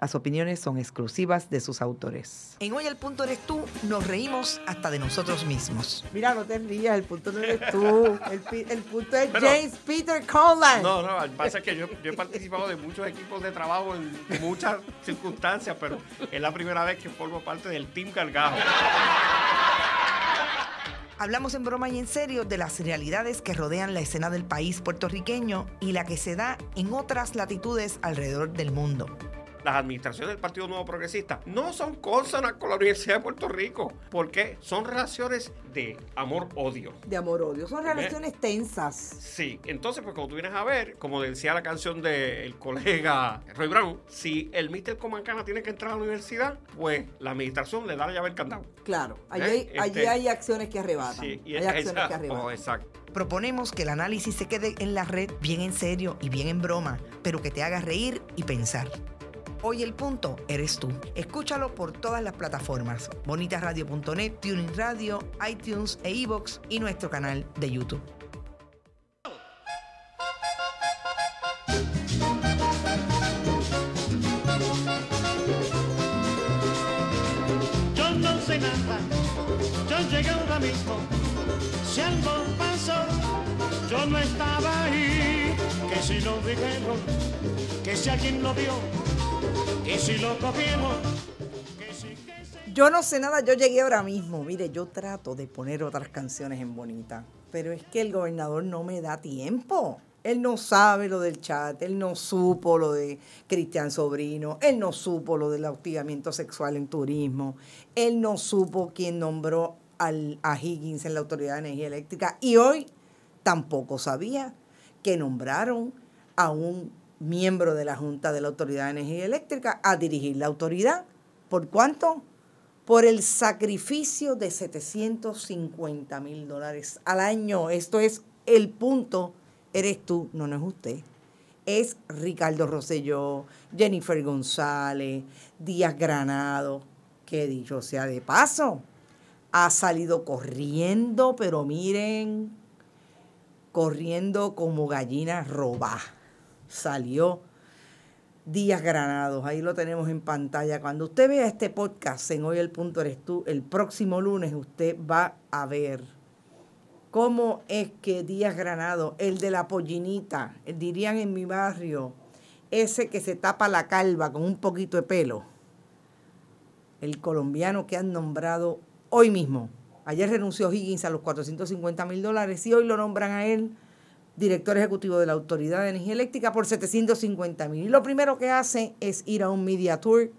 Las opiniones son exclusivas de sus autores. En Hoy el punto eres tú, nos reímos hasta de nosotros mismos. Mira, no te rías, el punto no eres tú. El, punto es James Peter Conlan. No, no, que yo, he participado de muchos equipos de trabajo en muchas circunstancias, pero es la primera vez que formo parte del Team Cargajo. Hablamos en broma y en serio de las realidades que rodean la escena del país puertorriqueño y la que se da en otras latitudes alrededor del mundo las administraciones del Partido Nuevo Progresista no son consonas con la Universidad de Puerto Rico, porque son relaciones de amor-odio. De amor-odio, son relaciones tensas. Sí, entonces pues como tú vienes a ver, como decía la canción del colega Roy Brown, si el Mister Comancana tiene que entrar a la universidad, pues la administración le da la llave al candado. Claro, allí, este, hay, acciones que arrebatan. Sí, hay acciones que arrebatan. Oh, exacto. Proponemos que el análisis se quede en la red bien en serio y bien en broma, pero que te haga reír y pensar. Hoy el punto eres tú. Escúchalo por todas las plataformas: bonitasradio.net, Tuning Radio, iTunes e iBox y nuestro canal de YouTube. Yo no sé nada, yo llegué ahora mismo. Si algo pasó, yo no estaba ahí. Que si no dijeron, que si alguien lo vio yo no sé nada, yo llegué ahora mismo. Mire, yo trato de poner otras canciones en Bonita, pero es que el gobernador no me da tiempo. Él no sabe lo del chat, él no supo lo de Cristian Sobrino, él no supo lo del hostigamiento sexual en turismo, él no supo quién nombró a Higgins en la Autoridad de Energía Eléctrica y hoy tampoco sabía que nombraron a un miembro de la Junta de la Autoridad de Energía Eléctrica a dirigir la autoridad. ¿Por cuánto? Por el sacrificio de 750 mil dólares al año. Esto es el punto. Eres tú, no, no es usted. Es Ricardo Rosselló, Jennifer González, Díaz Granado, que dicho sea de paso, ha salido corriendo, pero miren, corriendo como gallina robada salió. Díaz Granados, ahí lo tenemos en pantalla. Cuando usted vea este podcast en Hoy el Punto Eres Tú, el próximo lunes usted va a ver cómo es que Díaz Granados, el de la pollinita, dirían en mi barrio, ese que se tapa la calva con un poquito de pelo, el colombiano que han nombrado hoy mismo. Ayer renunció Higgins a los 450 mil dólares y hoy lo nombran a él director ejecutivo de la Autoridad de Energía Eléctrica, por 750 mil. Y lo primero que hace es ir a un media tour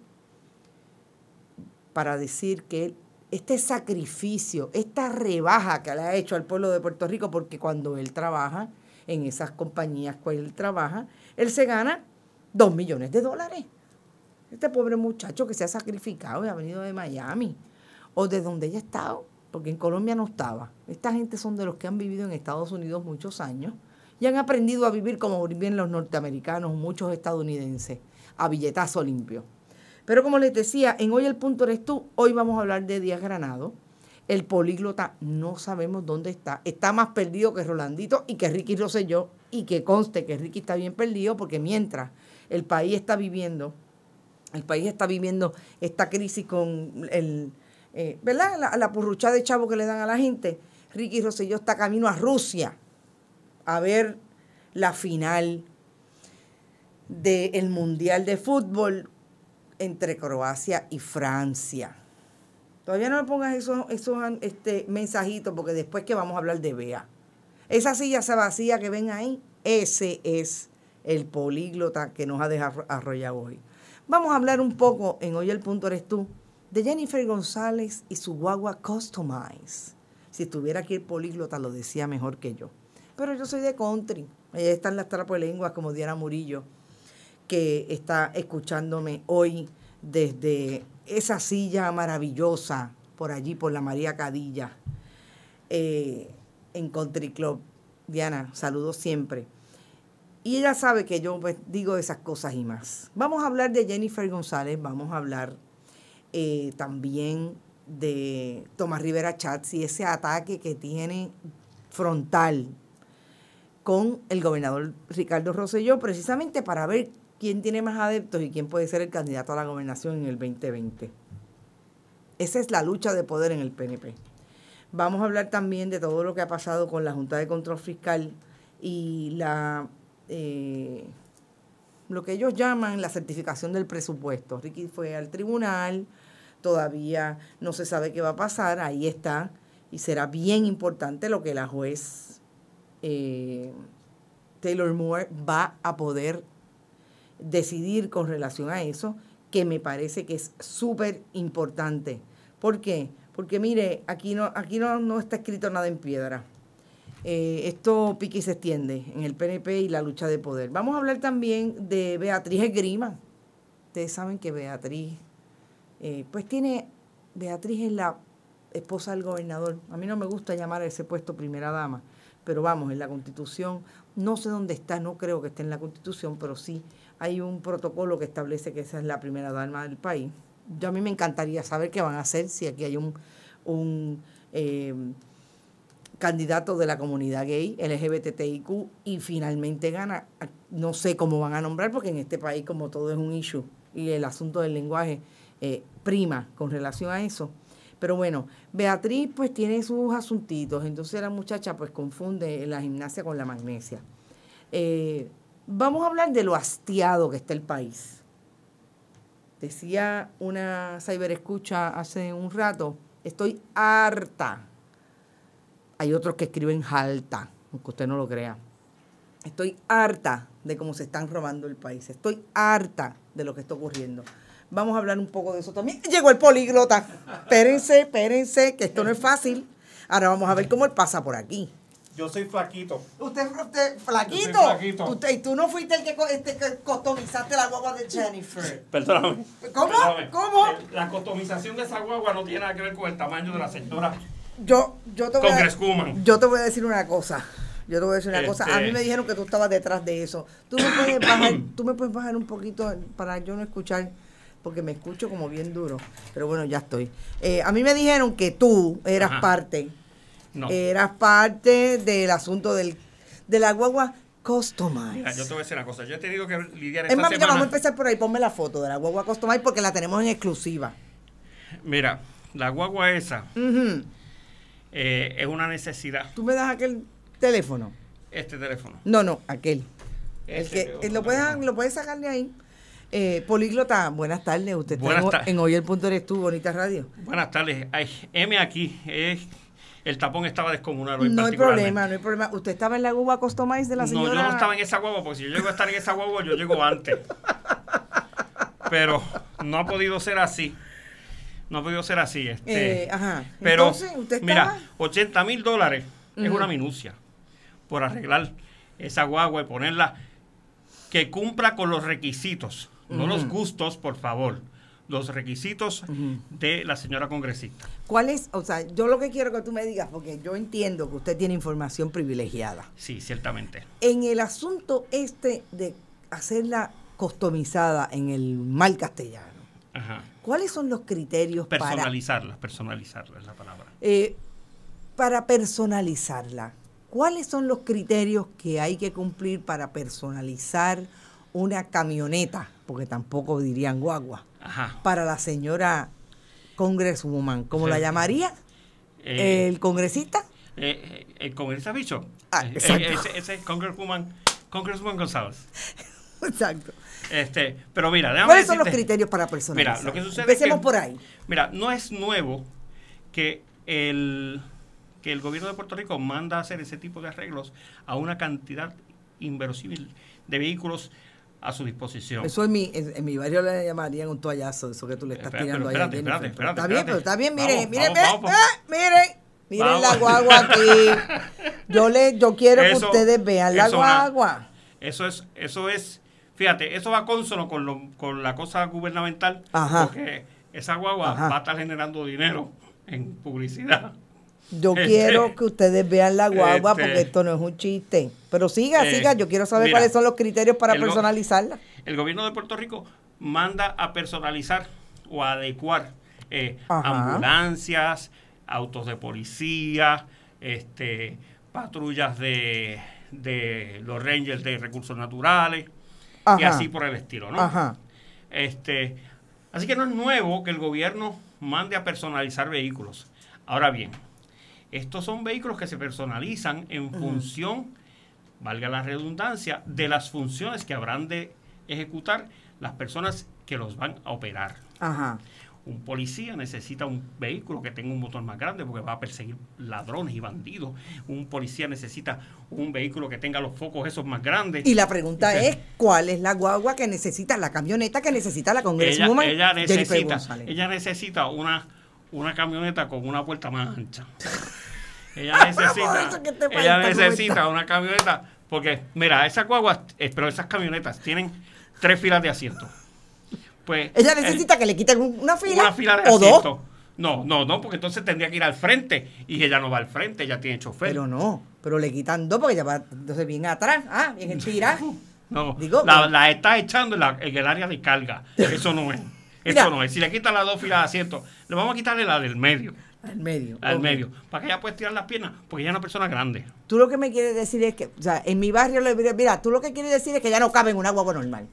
para decir que este sacrificio, esta rebaja que le ha hecho al pueblo de Puerto Rico, porque cuando él trabaja en esas compañías cuales él trabaja, él se gana 2 millones de dólares. Este pobre muchacho que se ha sacrificado y ha venido de Miami o de donde haya estado, porque en Colombia no estaba. Esta gente son de los que han vivido en Estados Unidos muchos años y han aprendido a vivir como viven los norteamericanos, muchos estadounidenses, a billetazo limpio. Pero como les decía, en Hoy el punto eres tú, hoy vamos a hablar de Díaz Granado. El políglota no sabemos dónde está. Está más perdido que Rolandito y que Ricky Rosselló. Y que conste que Ricky está bien perdido porque mientras el país está viviendo, el país está viviendo esta crisis con el, eh, ¿verdad? La, la, de chavo que le dan a la gente. Ricky Rosselló está camino a Rusia a ver la final del Mundial de Fútbol entre Croacia y Francia. Todavía no me pongas esos, esos este, mensajitos porque después que vamos a hablar de Bea. Esa silla se vacía que ven ahí, ese es el políglota que nos ha desarrollado hoy. Vamos a hablar un poco en Hoy el Punto Eres Tú de Jennifer González y su guagua Customize. Si estuviera aquí el políglota lo decía mejor que yo pero yo soy de country. Ahí están las trapolenguas como Diana Murillo, que está escuchándome hoy desde esa silla maravillosa por allí, por la María Cadilla, eh, en Country Club. Diana, saludos siempre. Y ella sabe que yo pues, digo esas cosas y más. Vamos a hablar de Jennifer González, vamos a hablar eh, también de Tomás Rivera Chatz y ese ataque que tiene frontal con el gobernador Ricardo Rosselló, precisamente para ver quién tiene más adeptos y quién puede ser el candidato a la gobernación en el 2020. Esa es la lucha de poder en el PNP. Vamos a hablar también de todo lo que ha pasado con la Junta de Control Fiscal y la eh, lo que ellos llaman la certificación del presupuesto. Ricky fue al tribunal, todavía no se sabe qué va a pasar, ahí está, y será bien importante lo que la juez eh, Taylor Moore va a poder decidir con relación a eso, que me parece que es súper importante. ¿Por qué? Porque mire, aquí no, aquí no, no está escrito nada en piedra. Eh, esto pique y se extiende en el PNP y la lucha de poder. Vamos a hablar también de Beatriz Grima Ustedes saben que Beatriz, eh, pues tiene, Beatriz es la esposa del gobernador. A mí no me gusta llamar a ese puesto primera dama pero vamos, en la Constitución, no sé dónde está, no creo que esté en la Constitución, pero sí hay un protocolo que establece que esa es la primera dama del país. Yo a mí me encantaría saber qué van a hacer si aquí hay un, un eh, candidato de la comunidad gay, LGBTIQ, y finalmente gana. No sé cómo van a nombrar, porque en este país, como todo es un issue, y el asunto del lenguaje eh, prima con relación a eso. Pero bueno, Beatriz pues tiene sus asuntitos, entonces la muchacha pues confunde la gimnasia con la magnesia. Eh, vamos a hablar de lo hastiado que está el país. Decía una ciberescucha hace un rato, estoy harta. Hay otros que escriben jalta, aunque usted no lo crea. Estoy harta de cómo se están robando el país. Estoy harta de lo que está ocurriendo. Vamos a hablar un poco de eso también. Llegó el políglota. Espérense, espérense, que esto no es fácil. Ahora vamos a ver cómo él pasa por aquí. Yo soy flaquito. Usted es flaquito. flaquito. y tú no fuiste el que, customizaste este, la guagua de Jennifer. Perdóname. ¿Cómo? ¿Cómo? Eh, la customización de esa guagua no tiene nada que ver con el tamaño de la señora. Yo, yo te voy a, Yo te voy a decir una cosa. Yo te voy a decir una cosa. A mí este. me dijeron que tú estabas detrás de eso. Tú me puedes bajar, tú me puedes bajar un poquito para yo no escuchar porque me escucho como bien duro. Pero bueno, ya estoy. Eh, a mí me dijeron que tú eras parte. No. Eras parte del asunto del, de la guagua Customize. yo te voy a decir una cosa. Yo he digo que lidiar es más, semana. vamos a empezar por ahí. Ponme la foto de la guagua Customize porque la tenemos en exclusiva. Mira, la guagua esa eh, es una necesidad. ¿Tú me das aquel teléfono? Este teléfono. No, no, aquel. el que, eh, lo, puedes, lo puedes sacar de ahí. Eh, políglota, buenas tardes. Usted está en, en Hoy el Punto Eres Tú, Bonita Radio. Buenas tardes. Ay, M aquí. el tapón estaba descomunal hoy No hay problema, no hay problema. ¿Usted estaba en la guagua Customize de la señora? No, yo no estaba en esa guagua, porque si yo llego a estar en esa guagua, yo llego antes. Pero no ha podido ser así no ha podido ser así. Este, eh, ajá. Pero, mira, 80 mil dólares es una minucia por arreglar esa guagua y ponerla que cumpla con los requisitos no los gustos, por favor los requisitos de la señora congresista. ¿Cuál es? O sea, yo lo que quiero que tú me digas, porque yo entiendo que usted tiene información privilegiada. Sí, ciertamente. En el asunto este de hacerla customizada en el mal castellano, Ajá. ¿cuáles son los criterios para... Personalizarla, es la palabra. Eh, para personalizarla, ¿cuáles son los criterios que hay que cumplir para personalizar una camioneta? porque tampoco dirían guagua, para la señora Congresswoman, ¿cómo la llamaría? Eh, ¿El congresista? Eh, eh, el congresista bicho. Ah, ese, es Congresswoman, Congresswoman González. Exacto. Este, pero mira, déjame ¿Cuáles son los criterios para personas. Mira, lo que sucede Empecemos por ahí. Mira, no es nuevo que el, que el gobierno de Puerto Rico manda hacer ese tipo de arreglos a una cantidad inverosímil de vehículos a su disposición. Eso en mi, en, mi barrio le llamarían un toallazo, eso que tú le estás tirando espérate, ahí. Espérate, está bien, pero está bien, miren, miren, miren. Miren la guagua aquí. Yo le, yo quiero que ustedes vean la guagua. eso es, eso es, fíjate, eso va consono con, lo, con la cosa gubernamental, porque esa guagua va a estar generando dinero en publicidad. Yo este, quiero que ustedes vean la guagua este. porque esto no es un chiste. Pero siga, eh, siga, yo quiero saber cuáles son los criterios para personalizarla. El gobierno de Puerto Rico manda a personalizar o a adecuar eh, ambulancias, autos de policía, este, patrullas de, los rangers de recursos naturales y así por el estilo, ¿no? Este, así que no es nuevo que el gobierno mande a personalizar vehículos. Ahora bien, estos son vehículos que se personalizan en función, valga la redundancia, de las funciones que habrán de ejecutar las personas que los van a operar. Un policía necesita un vehículo que tenga un motor más grande porque va a perseguir ladrones y bandidos. Un policía necesita un vehículo que tenga los focos esos más grandes. Y la pregunta es, ¿cuál es la guagua que necesita, la camioneta que necesita la Congresswoman? ella necesita una una camioneta con una puerta más ancha. ella ah, necesita, ella necesita una camioneta, porque mira, esas guaguas, eh, pero esas camionetas tienen tres filas de asiento. Pues, ella eh, necesita que le quiten una fila, una fila de o asiento. Dos. No, no, no, porque entonces tendría que ir al frente y ella no va al frente, ella tiene chofer. Pero no, pero le quitan dos porque ella va entonces bien atrás, ah, bien en No, la, está echando en el área de carga, eso no es eso no Si le quitan las dos filas de asiento, le vamos a quitarle la del medio. Al medio. Al medio. Para que ella pueda tirar las piernas, porque ella es una persona grande. Tú lo que me quieres decir es que, o sea, en mi barrio, mira, tú lo que quieres decir es que ya no cabe en un agua normal.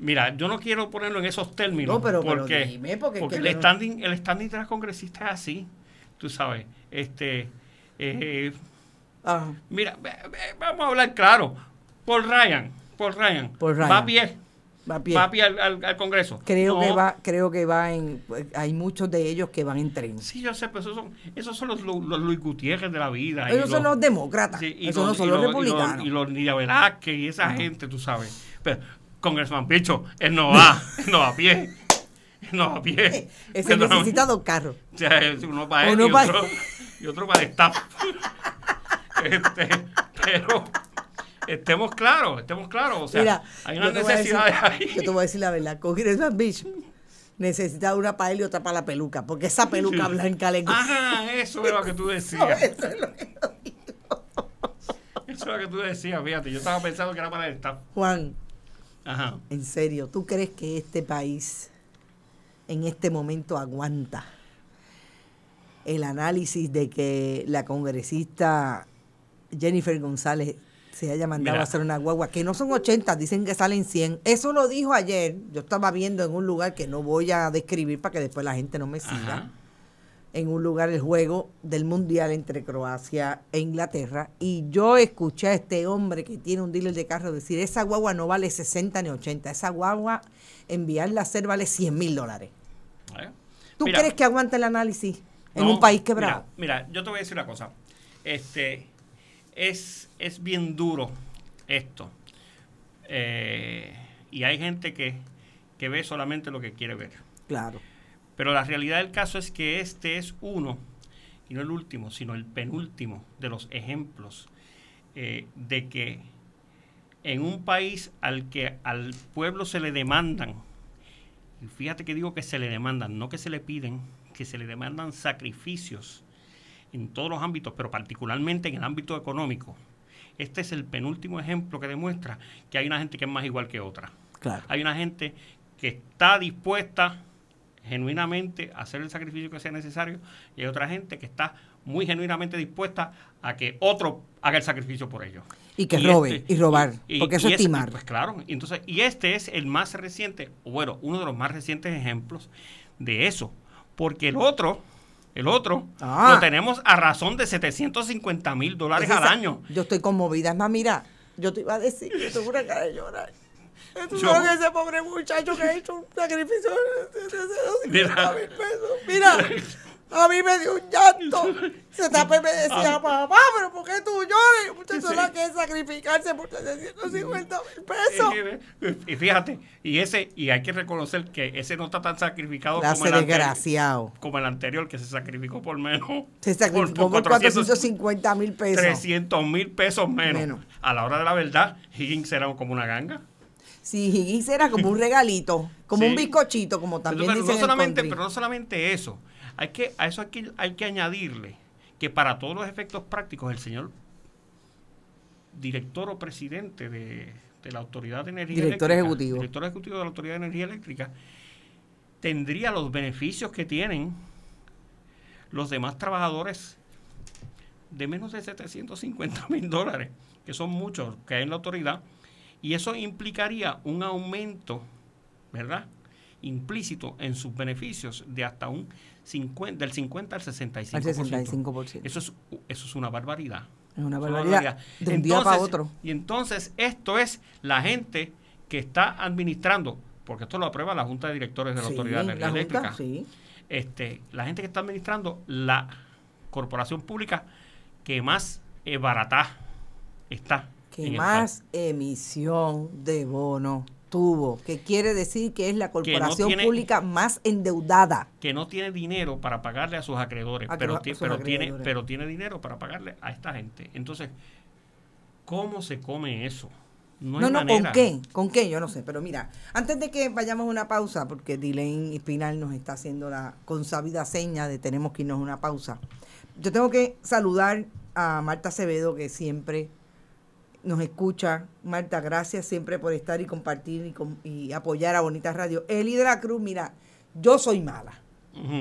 Mira, yo no quiero ponerlo en esos términos. No, pero, porque, porque, el, standing, el standing de las congresistas es así, tú sabes. Este, eh, Mira, vamos a hablar claro. Por Ryan, por Ryan, por Ryan. va bien va a pie, al, Congreso. Creo que va, creo que va en, hay muchos de ellos que van en tren. Sí, yo sé, pero esos son, esos son los, Luis Gutiérrez de la vida. Esos son los, demócratas, esos no son los, republicanos. Y los, Nidia Velázquez y esa gente, tú sabes. Pero, Congresman Picho, él no va, no va a pie. No, a pie. Ese pero necesita dos carros. uno para él y, Otro, y otro para el staff. este, pero estemos claros, estemos claros. O sea, hay una necesidad ahí. Yo te voy a decir la verdad. el bitch necesita una para él y otra para la peluca, porque esa peluca blanca le gusta. Ajá, eso era lo que tú decías. eso es lo que yo que tú decías, fíjate. Yo estaba pensando que era para él. Juan, en serio, ¿tú crees que este país en este momento aguanta el análisis de que la congresista Jennifer González se haya mandado a hacer una guagua, que no son 80, dicen que salen 100. Eso lo dijo ayer, yo estaba viendo en un lugar que no voy a describir para que después la gente no me siga, en un lugar el juego del Mundial entre Croacia e Inglaterra, y yo escuché a este hombre que tiene un dealer de carro decir, esa guagua no vale 60 ni 80, esa guagua enviarla a hacer vale 100 mil dólares. Eh, ¿Tú crees que aguanta el análisis en un país quebrado? Mira, mira, yo te voy a decir una cosa. Este, es, es bien duro esto. Eh, y hay gente que, que ve solamente lo que quiere ver. Claro. Pero la realidad del caso es que este es uno, y no el último, sino el penúltimo de los ejemplos eh, de que en un país al que al pueblo se le demandan, y fíjate que digo que se le demandan, no que se le piden, que se le demandan sacrificios en todos los ámbitos, pero particularmente en el ámbito económico, este es el penúltimo ejemplo que demuestra que hay una gente que es más igual que otra. Claro. Hay una gente que está dispuesta genuinamente a hacer el sacrificio que sea necesario y hay otra gente que está muy genuinamente dispuesta a que otro haga el sacrificio por ello Y que robe este, y robar, porque eso es timar. Pues claro, entonces, y este es el más reciente, o bueno, uno de los más recientes ejemplos de eso, porque el otro el otro, ah. lo tenemos a razón de 750 mil dólares al año. Yo estoy conmovida, es más, mira, yo te iba a decir que estoy una cara de llorar. Tú ese pobre muchacho que ha hecho un sacrificio de 750 mil pesos. Mira, A mí me dio un llanto. Se tapa y me decía, papá, ah. pero ¿por qué tú llores? Usted sí. que sacrificarse por 750 mil pesos. Y fíjate, y ese, y hay que reconocer que ese no está tan sacrificado como el, anterior, como el anterior, que se sacrificó por menos. Se sacrificó por, 450 mil pesos. 300 mil pesos menos. A la hora de la verdad, Higgins era como una ganga. Sí, Higgins era como un regalito, como un bizcochito, como también dice no solamente, Pero no solamente eso, que, a eso hay que, hay que añadirle que para todos los efectos prácticos el señor director o presidente de, la Autoridad de Energía Eléctrica, director ejecutivo de la Autoridad de Energía Eléctrica, tendría los beneficios que tienen los demás trabajadores de menos de 750 mil dólares, que son muchos que hay en la autoridad, y eso implicaría un aumento, ¿verdad? implícito en sus beneficios de hasta un 50, del 50 al 65%. Eso es, eso es una barbaridad. Es una barbaridad. De día para otro. Y entonces esto es la gente que está administrando, porque esto lo aprueba la Junta de Directores de la Autoridad de Eléctrica. Este, la gente que está administrando la corporación pública que más barata está. Que más emisión de bono tuvo, que quiere decir que es la corporación pública más endeudada. Que no tiene dinero para pagarle a sus acreedores, pero, pero Tiene, pero tiene dinero para pagarle a esta gente. Entonces, ¿cómo se come eso? No, no, ¿con qué? ¿Con qué? Yo no sé. Pero mira, antes de que vayamos a una pausa, porque Dylan Espinal nos está haciendo la consabida seña de tenemos que irnos a una pausa, yo tengo que saludar a Marta Acevedo, que siempre nos escucha. Marta, gracias siempre por estar y compartir y, apoyar a Bonita Radio. El de la Cruz, mira, yo soy mala.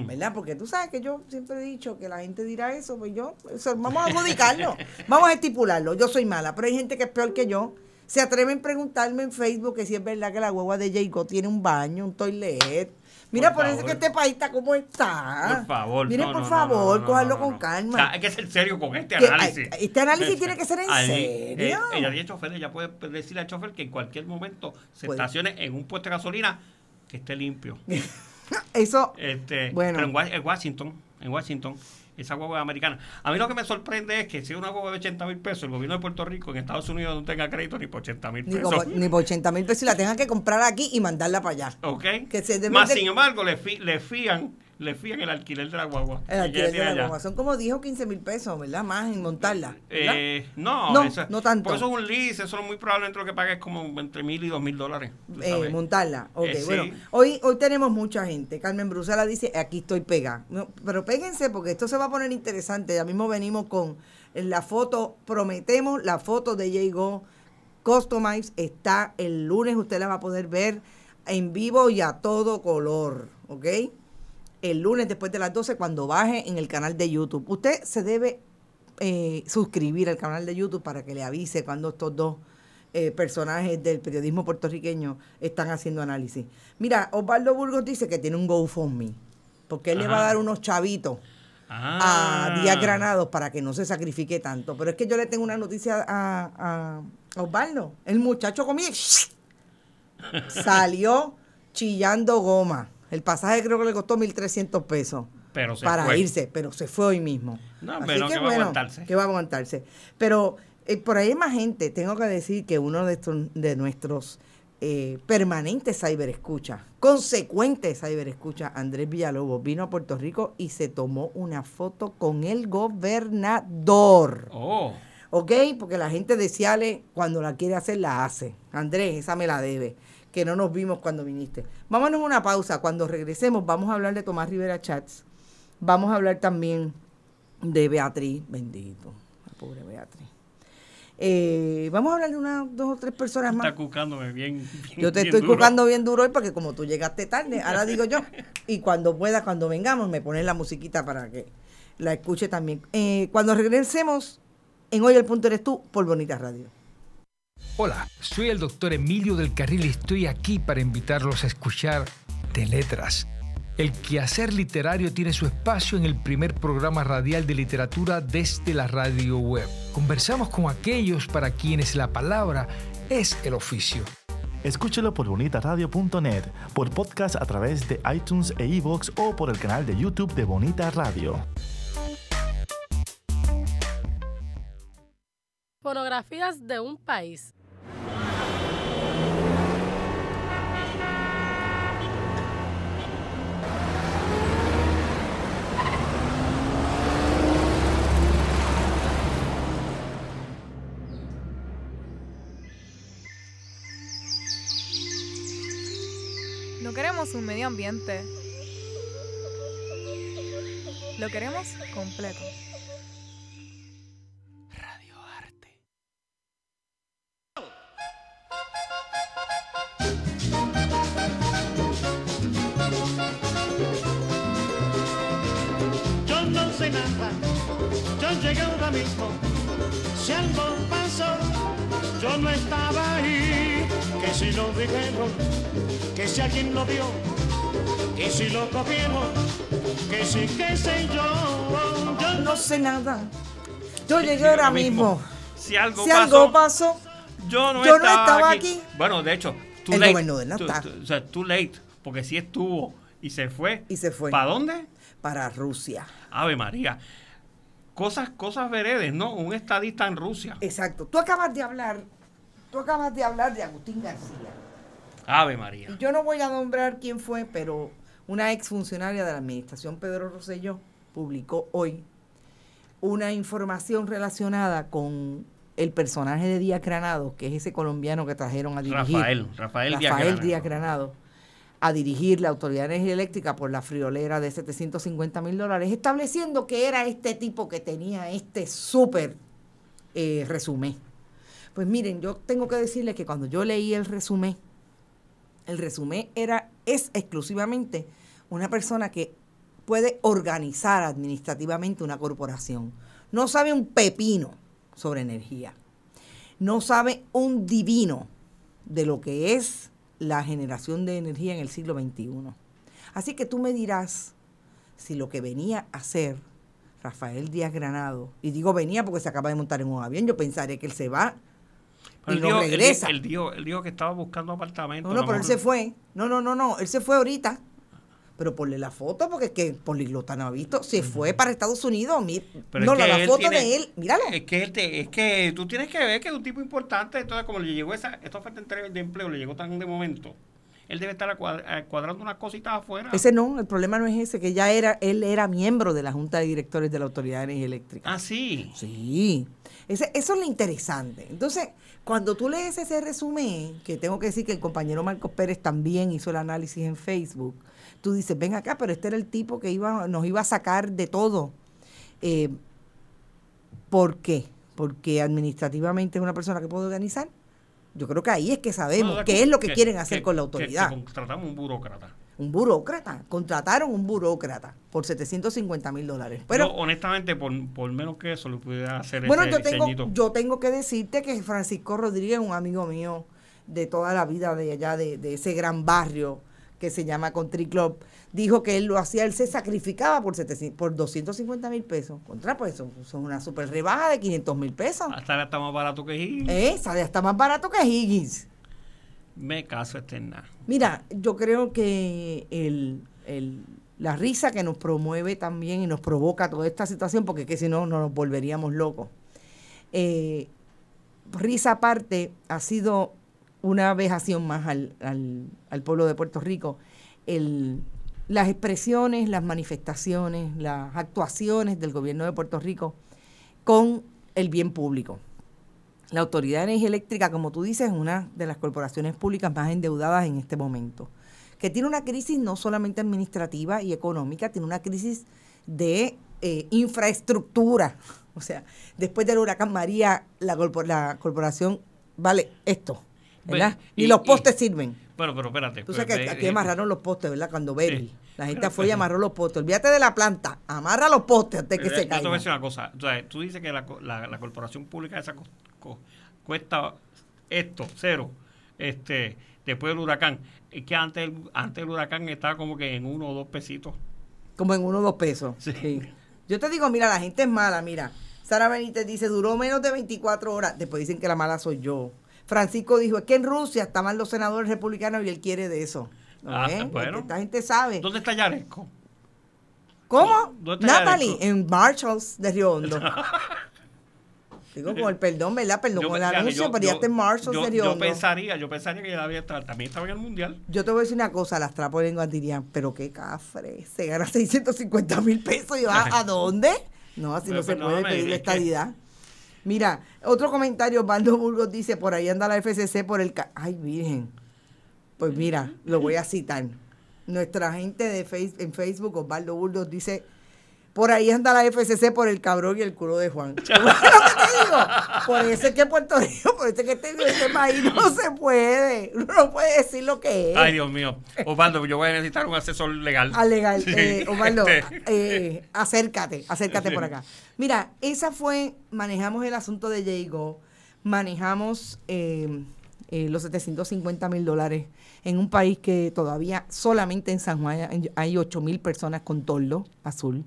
¿Verdad? Porque tú sabes que yo siempre he dicho que la gente dirá eso, pues yo, pues, vamos a adjudicarlo, vamos a estipularlo, yo soy mala, pero hay gente que es peor que yo. Se atreven a preguntarme en Facebook que si es verdad que la hueva de Jacob tiene un baño, un toilet, Mira, por, eso que este país está como está. Por favor. Miren, por favor, no, con calma. hay que ser serio con este análisis. este análisis tiene que ser en eh, serio. Eh, ella el, chofer ya puede decirle al chofer que en cualquier momento se estacione en un puesto de gasolina que esté limpio. eso. Este, bueno. Pero en Washington, en Washington esa huevo es americana. A mí lo que me sorprende es que si una es de 80 mil pesos, el gobierno de Puerto Rico en Estados Unidos no tenga crédito ni por 80 mil pesos. Ni por, 80 mil pesos y la tenga que comprar aquí y mandarla para allá. Ok. Que se Más, sin embargo, le, fi, le fían le fían el alquiler de la guagua. El alquiler de la guagua. Son como 10 o 15 mil pesos, ¿verdad? Más en montarla. Eh, no, no, tanto. Por eso es un lease, eso es muy probable lo que pagues como entre mil y dos mil dólares. Eh, montarla. Ok, eh, bueno. Hoy, hoy tenemos mucha gente. Carmen Brusela dice, aquí estoy pegada pero péguense porque esto se va a poner interesante. Ya mismo venimos con la foto, prometemos la foto de Go Customize. Está el lunes, usted la va a poder ver en vivo y a todo color, ¿ok? el lunes después de las 12 cuando baje en el canal de YouTube. Usted se debe eh, suscribir al canal de YouTube para que le avise cuando estos dos eh, personajes del periodismo puertorriqueño están haciendo análisis. Mira, Osvaldo Burgos dice que tiene un GoFundMe, porque él le va a dar unos chavitos. a ah. Díaz Granados para que no se sacrifique tanto. Pero es que yo le tengo una noticia a, Osvaldo. El muchacho comía, salió chillando goma. El pasaje creo que le costó 1.300 pesos para irse, pero se fue hoy mismo. No, pero que, va a aguantarse. Que va a aguantarse. Pero eh, por ahí hay más gente. Tengo que decir que uno de, estos, de nuestros eh, permanentes cyberescuchas, consecuentes cyberescuchas, Andrés Villalobos, vino a Puerto Rico y se tomó una foto con el gobernador. Oh. ¿ok? Porque la gente de Ciales, cuando la quiere hacer, la hace. Andrés, esa me la debe, que no nos vimos cuando viniste. Vámonos a una pausa. Cuando regresemos, vamos a hablar de Tomás Rivera Chats. Vamos a hablar también de Beatriz, bendito, la pobre Beatriz. Eh, vamos a hablar de unas dos o tres personas más. Está cucándome bien, Yo te estoy duro. bien duro hoy porque como tú llegaste tarde, ahora digo yo, y cuando pueda, cuando vengamos, me pones la musiquita para que la escuche también. Eh, cuando regresemos, en Hoy el Punto Eres Tú por Bonita Radio. Hola, soy el doctor Emilio del Carril y estoy aquí para invitarlos a escuchar De Letras. El quehacer literario tiene su espacio en el primer programa radial de literatura desde la radio web. Conversamos con aquellos para quienes la palabra es el oficio. Escúchelo por bonitaradio.net, por podcast a través de iTunes e iVoox o por el canal de YouTube de Bonita Radio. Fonografías de un país. No queremos un medio ambiente. Lo queremos completo. yo llegué ahora mismo, si algo pasó, yo no estaba ahí. Que si lo dijeron, que si alguien lo vio, que si lo cogieron, que si qué sé yo, yo no sé nada. Yo llegué ahora mismo. Si algo, si pasó, yo no, estaba, aquí. Bueno, de hecho, tú late. o too late, porque si estuvo y se fue. Y se fue. ¿Para dónde? Para Rusia. Ave María cosas, cosas veredes, ¿no? Un estadista en Rusia. Exacto. Tú acabas de hablar, tú acabas de hablar de Agustín García. Ave María. Y yo no voy a nombrar quién fue, pero una exfuncionaria de la administración Pedro Rosselló publicó hoy una información relacionada con el personaje de Díaz Granado, que es ese colombiano que trajeron a dirigir. Rafael, Rafael, Rafael Díaz Granado. Díaz Granado a dirigir la Autoridad de Energía Eléctrica por la friolera de 750 mil dólares, estableciendo que era este tipo que tenía este súper eh, resumen. Pues miren, yo tengo que decirles que cuando yo leí el resumen, el resumen era, es exclusivamente una persona que puede organizar administrativamente una corporación. No sabe un pepino sobre energía. No sabe un divino de lo que es la generación de energía en el siglo XXI. Así que tú me dirás si lo que venía a hacer Rafael Díaz Granado, y digo venía porque se acaba de montar en un avión, yo pensaré que él se va y no regresa. el Dios dijo, que estaba buscando apartamento. No, pero él se fue. No, no, no, no, él se fue ahorita pero ponle la foto, porque es que Poliglota no ha visto, se fue para Estados Unidos, no, la, foto de él, míralo. Es que, es que tú tienes que ver que es un tipo importante, entonces como le llegó esa, esta oferta de empleo, le llegó tan de momento, él debe estar eh, cuadrando unas cositas afuera. Ese no, el problema no es ese, que ya era, él era miembro de la Junta de Directores de la Autoridad de Energía Eléctrica. Ah, sí. Sí. Ese, eso es lo interesante. Entonces, cuando tú lees ese resumen, que tengo que decir que el compañero Marcos Pérez también hizo el análisis en Facebook, tú dices, ven acá, pero este era el tipo que iba, nos iba a sacar de todo. Eh, ¿Por qué? Porque administrativamente es una persona que puede organizar. Yo creo que ahí es que sabemos qué es lo que, quieren hacer con la autoridad. contratamos un burócrata. Un burócrata. Contrataron un burócrata por 750 mil dólares. Pero honestamente, por, por, menos que eso, lo pudiera hacer Bueno, ese yo, tengo, yo tengo que decirte que Francisco Rodríguez, un amigo mío de toda la vida de allá, de, de ese gran barrio, que se llama Country Club, dijo que él lo hacía, él se sacrificaba por, por 250 mil pesos. Contra, pues son, una super rebaja de 500 mil pesos. Hasta está más barato que Higgins. Eh, sale hasta más barato que Higgins. Me caso externa. Mira, yo creo que la risa que nos promueve también y nos provoca toda esta situación, porque que si no, no nos volveríamos locos. Eh, risa aparte, ha sido una vejación más al, pueblo de Puerto Rico. las expresiones, las manifestaciones, las actuaciones del gobierno de Puerto Rico con el bien público. La Autoridad de Energía Eléctrica, como tú dices, es una de las corporaciones públicas más endeudadas en este momento, que tiene una crisis no solamente administrativa y económica, tiene una crisis de eh, infraestructura. O sea, después del huracán María, la corporación vale esto. ¿verdad? y, los postes sirven. Bueno, pero espérate. Tú pues, sabes que eh, aquí amarraron los postes, ¿verdad? Cuando ven. la gente fue y amarró los postes. Olvídate de la planta. Amarra los postes antes que se caigan. Yo una cosa. tú dices que la, corporación pública esa cuesta esto, cero, este, después del huracán. Es que antes, antes del huracán estaba como que en uno o dos pesitos. Como en uno o dos pesos. Sí. Yo te digo, mira, la gente es mala, mira. Sara Benítez dice, duró menos de 24 horas. Después dicen que la mala soy yo. Francisco dijo, es que en Rusia estaban los senadores republicanos y él quiere de eso. ah, bueno. esta gente sabe. ¿Dónde está Yaresco? ¿Cómo? Natalie, en Marshalls de Río Hondo. Digo, con el perdón, ¿verdad? Perdón con el anuncio, pero ya está en Marshalls de Río Hondo. Yo pensaría, yo pensaría que ya había estado, también estaba en el Mundial. Yo te voy a decir una cosa, las trapos lenguas dirían, pero qué cafre, se gana 650 mil pesos y va a dónde? No, así pues, no se pues, puede pedir la estadidad. Mira, otro comentario, Osvaldo Burgos dice, por ahí anda la FCC por el... Ay, virgen. Pues mira, lo voy a citar. Nuestra gente de face en Facebook, Osvaldo Burgos, dice por ahí anda la FCC por el cabrón y el culo de Juan. ¿Cómo ese que te digo? Por eso es que Puerto Rico, por eso que este, este país no se puede. Uno no puede decir lo que es. Ay, Dios mío. Osvaldo, yo voy a necesitar un asesor legal. Ah, legal. Eh, Osvaldo, este. eh, acércate, acércate por acá. Mira, esa fue, manejamos el asunto de Jego, manejamos eh, eh los 750 mil dólares en un país que todavía solamente en San Juan hay 8 mil personas con toldo azul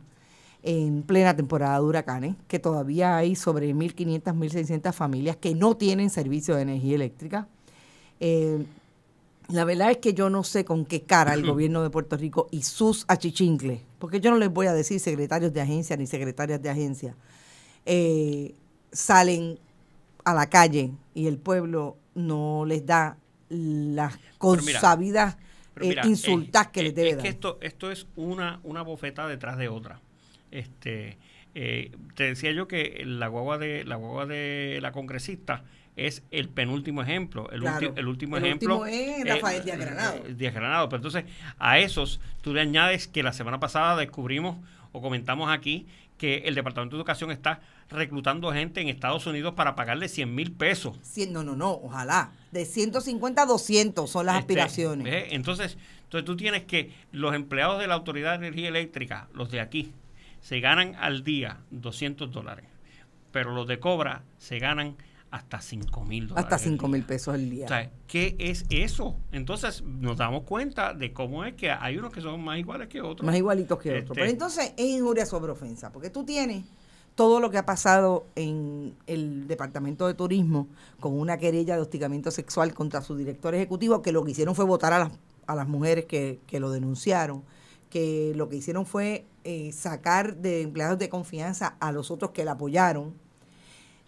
en plena temporada de huracanes, que todavía hay sobre 1.500, 1.600 familias que no tienen servicio de energía eléctrica. Eh, la verdad es que yo no sé con qué cara el gobierno de Puerto Rico y sus achichincles, porque yo no les voy a decir secretarios de agencia ni secretarias de agencia, eh, salen a la calle y el pueblo no les da las consabidas insultas que les debe dar. esto, es una, una bofeta detrás de otra. Este, eh, te decía yo que la guagua de la guagua de la congresista es el penúltimo ejemplo. El, el último ejemplo. es eh, Rafael eh, Díaz Granado. Pero entonces, a esos, tú le añades que la semana pasada descubrimos o comentamos aquí que el Departamento de Educación está reclutando gente en Estados Unidos para pagarle 100 mil pesos. no, no, no, ojalá. De 150 a 200 son las este, aspiraciones. entonces, entonces, tú tienes que los empleados de la Autoridad de Energía Eléctrica, los de aquí, se ganan al día 200 dólares, pero los de Cobra se ganan hasta 5 mil dólares. Hasta 5 mil pesos al día. ¿qué es eso? Entonces nos damos cuenta de cómo es que hay unos que son más iguales que otros. Más igualitos que otros. Pero este, entonces es injuria sobre ofensa, porque tú tienes todo lo que ha pasado en el Departamento de Turismo con una querella de hostigamiento sexual contra su director ejecutivo, que lo que hicieron fue votar a las, a las mujeres que, que lo denunciaron que lo que hicieron fue eh, sacar de empleados de confianza a los otros que la apoyaron.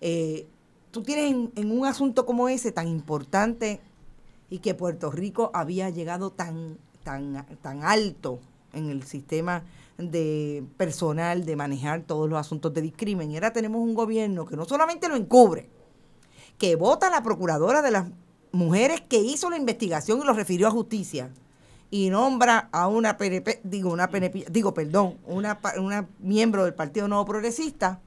Eh, tú tienes en, un asunto como ese tan importante y que Puerto Rico había llegado tan, tan, tan alto en el sistema de personal de manejar todos los asuntos de discrimen. Y ahora tenemos un gobierno que no solamente lo encubre, que vota a la procuradora de las mujeres que hizo la investigación y lo refirió a justicia y nombra a una digo, una digo, perdón, una, miembro del Partido Nuevo Progresista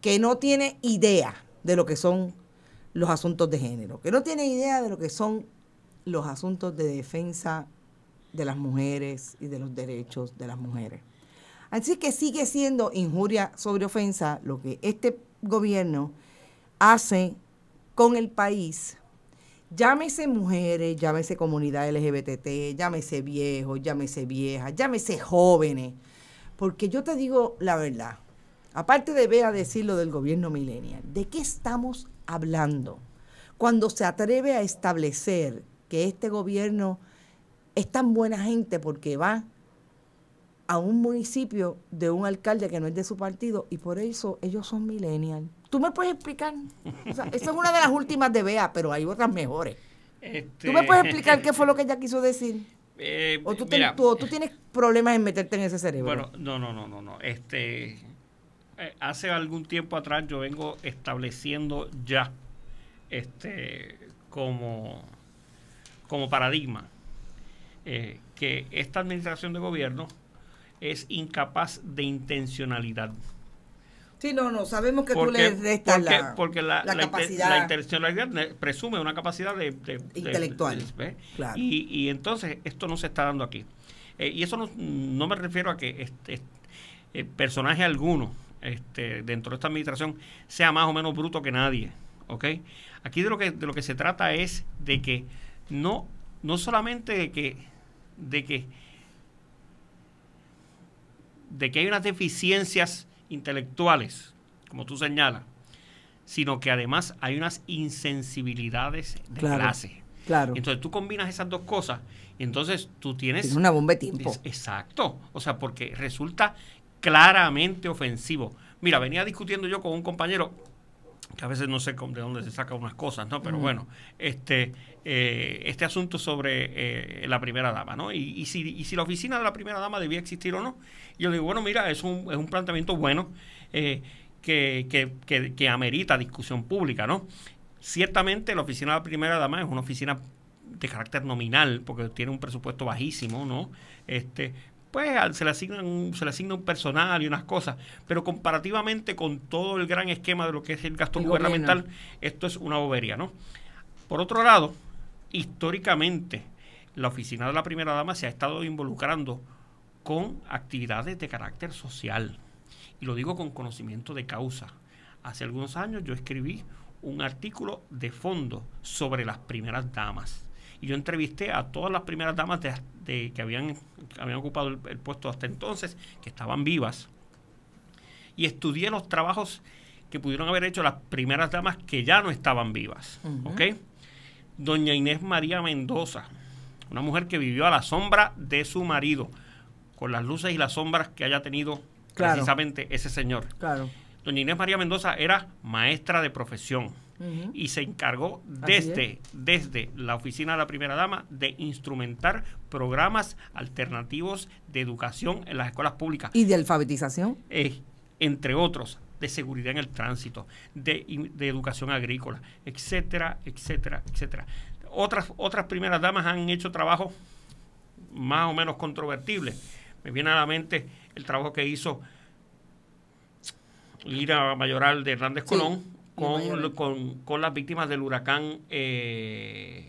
que no tiene idea de lo que son los asuntos de género, que no tiene idea de lo que son los asuntos de defensa de las mujeres y de los derechos de las mujeres. Así que sigue siendo injuria sobre ofensa lo que este gobierno hace con el país Llámese mujeres, llámese comunidad LGBT, llámese viejos, llámese viejas, llámese jóvenes. Porque yo te digo la verdad, aparte de ver a decir lo del gobierno millennial, ¿de qué estamos hablando? Cuando se atreve a establecer que este gobierno es tan buena gente porque va a un municipio de un alcalde que no es de su partido y por eso ellos son milenial ¿Tú me puedes explicar? O sea, esa es una de las últimas de Bea, pero hay otras mejores. Este, ¿Tú me puedes explicar qué fue lo que ella quiso decir? Eh, o, tú eh, tienes problemas en meterte en ese cerebro. Bueno, no, no, no, no, no. Este, eh, hace algún tiempo atrás yo vengo estableciendo ya este, como, como paradigma que esta administración de gobierno es incapaz de intencionalidad. Sí, no, no, sabemos que tú le restas porque, la, porque la, presume una capacidad de, intelectual. claro. y, entonces esto no se está dando aquí. Eh, y eso no, me refiero a que este, eh, personaje alguno este, dentro de esta administración sea más o menos bruto que nadie. ¿ok? Aquí de lo que, de lo que se trata es de que no, no solamente de que, de que de que hay unas deficiencias intelectuales, como tú señalas, sino que además hay unas insensibilidades de clase. Claro. Entonces tú combinas esas dos cosas y entonces tú tienes... es una bomba de tiempo. exacto. O sea, porque resulta claramente ofensivo. Mira, venía discutiendo yo con un compañero que a veces no sé de dónde se saca unas cosas, ¿no? Pero bueno, este, eh, este asunto sobre eh, la primera dama, ¿no? Y, si, la oficina de la primera dama debía existir o no. Yo le digo, bueno, mira, es un, es un planteamiento bueno eh, que, que, que, amerita discusión pública, ¿no? Ciertamente la oficina de la primera dama es una oficina de carácter nominal, porque tiene un presupuesto bajísimo, ¿no? Este, pues se le asignan se le asigna un personal y unas cosas, pero comparativamente con todo el gran esquema de lo que es el gasto gubernamental, esto es una bobería, ¿no? Por otro lado, históricamente la oficina de la primera dama se ha estado involucrando con actividades de carácter social y lo digo con conocimiento de causa. Hace algunos años yo escribí un artículo de fondo sobre las primeras damas y yo entrevisté a todas las primeras damas de, que, habían, habían ocupado el, puesto hasta entonces, que estaban vivas. Y estudié los trabajos que pudieron haber hecho las primeras damas que ya no estaban vivas. Doña Inés María Mendoza, una mujer que vivió a la sombra de su marido, con las luces y las sombras que haya tenido precisamente ese señor. Doña Inés María Mendoza era maestra de profesión y se encargó desde, desde la oficina de la primera dama de instrumentar programas alternativos de educación en las escuelas públicas. ¿Y de alfabetización? Eh, entre otros, de seguridad en el tránsito, de, educación agrícola, etcétera, etcétera, etcétera. Otras, otras primeras damas han hecho trabajo más o menos controvertibles. Me viene a la mente el trabajo que hizo Lira Mayoral de Hernández Colón, con, con, las víctimas del huracán eh,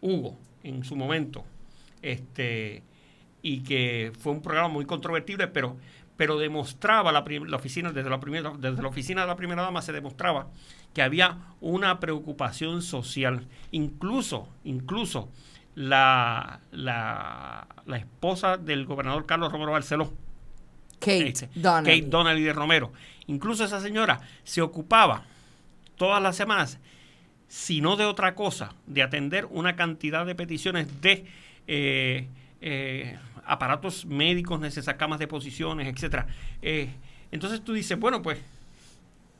Hugo en su momento. Este, y que fue un programa muy controvertible, pero, pero demostraba la, oficina, desde la, desde la oficina de la primera dama se demostraba que había una preocupación social. Incluso, incluso la, la, la esposa del gobernador Carlos Romero Barceló, este, Kate, Donald Donnelly. de Romero. Incluso esa señora se ocupaba todas las semanas, si no de otra cosa, de atender una cantidad de peticiones de eh, eh, aparatos médicos necesarios, camas de posiciones, etc. Eh, entonces tú dices, bueno, pues,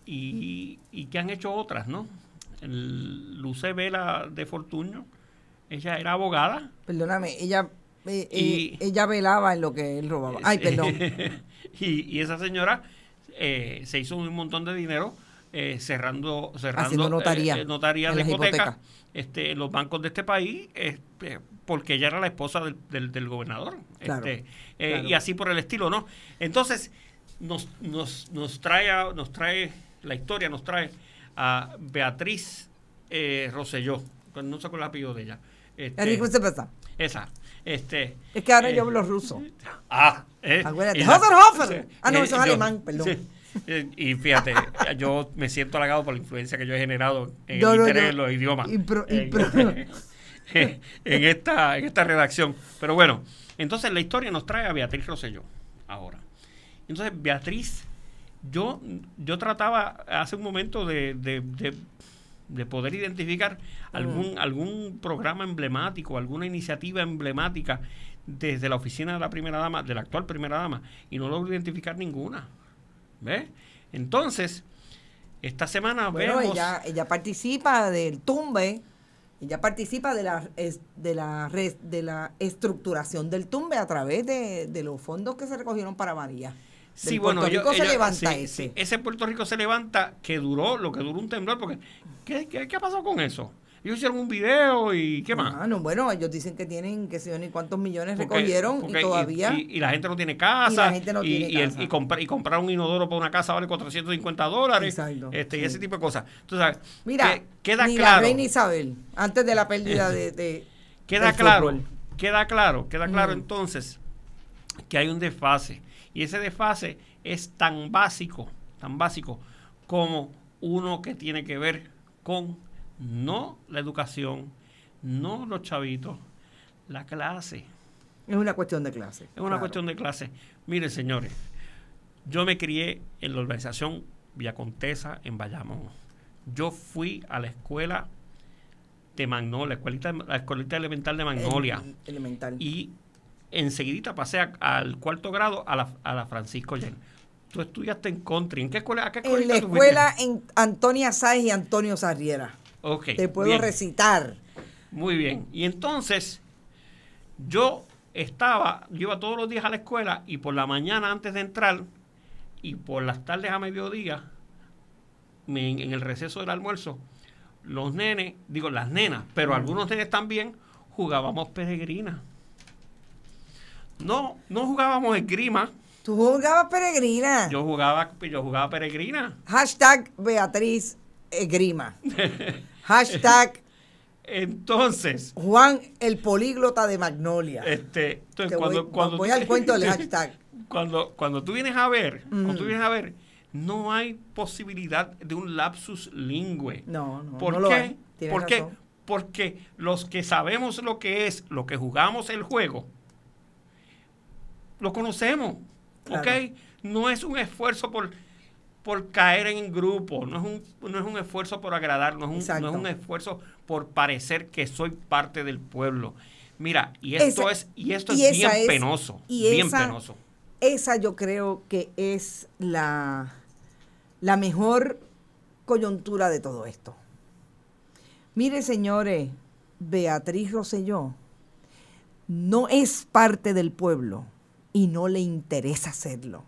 ¿y, qué han hecho otras, no? Luce Vela de Fortunio, ella era abogada. Perdóname, ella eh, eh, y, ella velaba en lo que él robaba. Ay, perdón. y, y esa señora eh, se hizo un montón de dinero eh, cerrando, cerrando notaría, notaría de hipoteca este, los bancos de este país este, porque ella era la esposa del, del, gobernador. Este, y así por el estilo, ¿no? Entonces, nos, nos, nos, trae, nos trae, la historia nos trae a Beatriz Roselló no sé cuál es el de ella. Este, Esa. Este, es que ahora eh, yo hablo ruso. Ah, eh, Ah, no, eh, eso es alemán, perdón. Eh, y fíjate, yo me siento halagado por la influencia que yo he generado en el interés los idiomas. Impro, En, esta, en esta redacción. Pero bueno, entonces la historia nos trae a Beatriz Rosselló ahora. Entonces, Beatriz, yo, yo trataba hace un momento de de poder identificar algún, mm. algún programa emblemático, alguna iniciativa emblemática desde la oficina de la primera dama, de la actual primera dama, y no logro identificar ninguna. ¿Ves? Entonces, esta semana bueno, Ella, participa del tumbe, ella participa de la, de la, de la estructuración del tumbe a través de, de los fondos que se recogieron para María. Sí, bueno, Puerto Rico se levanta ese. Ese Puerto Rico se levanta que duró lo que duró un temblor, porque ¿qué, qué, qué ha pasado con eso? Ellos hicieron un video y qué más. Ah, no, bueno, ellos dicen que tienen, que se y cuántos millones recogieron y todavía. Y, la gente no tiene casa. Y la y, comprar un inodoro para una casa vale 450 dólares. este, Y ese tipo de cosas. Entonces, Mira, que, queda ni claro. La reina Isabel, antes de la pérdida de. queda, claro, queda claro, queda claro entonces que hay un desfase. Y ese desfase es tan básico, tan básico como uno que tiene que ver con no la educación, no los chavitos, la clase. Es una cuestión de clase. Es una cuestión de clase. Miren, señores, yo me crié en la organización Viacontesa en Bayamón. Yo fui a la escuela de Magnolia, la escuelita elemental de Magnolia. elemental. Y enseguidita pasé al cuarto grado a la, Francisco Yen. Tú estudiaste en country. ¿En qué escuela? en la escuela en Antonia Sáez y Antonio Sarriera. Te puedo recitar. Muy bien. Y entonces, yo estaba, yo iba todos los días a la escuela y por la mañana antes de entrar y por las tardes a mediodía, en el receso del almuerzo, los nenes, digo las nenas, pero algunos nenes también, jugábamos peregrina. No, no jugábamos esgrima. ¿Tú jugabas peregrina? Yo jugaba, yo jugaba peregrina. Hashtag Beatriz Esgrima. Hashtag. Entonces. Juan el políglota de Magnolia. Este, entonces, cuando, voy, al cuento del hashtag. Cuando, cuando tú vienes a ver, cuando mm. vienes a ver, no hay posibilidad de un lapsus lingüe. No, no. ¿Por no qué? ¿Por qué? Porque los que sabemos lo que es, lo que jugamos el juego, lo conocemos, ¿ok? No es un esfuerzo por, por caer en grupo, no es, un, no es un esfuerzo por agradar, no es, un, esfuerzo por parecer que soy parte del pueblo. Mira, y esto es, y esto bien penoso, bien penoso. Esa yo creo que es la, la mejor coyuntura de todo esto. Mire, señores, Beatriz Rosselló no es parte del pueblo y no le interesa hacerlo.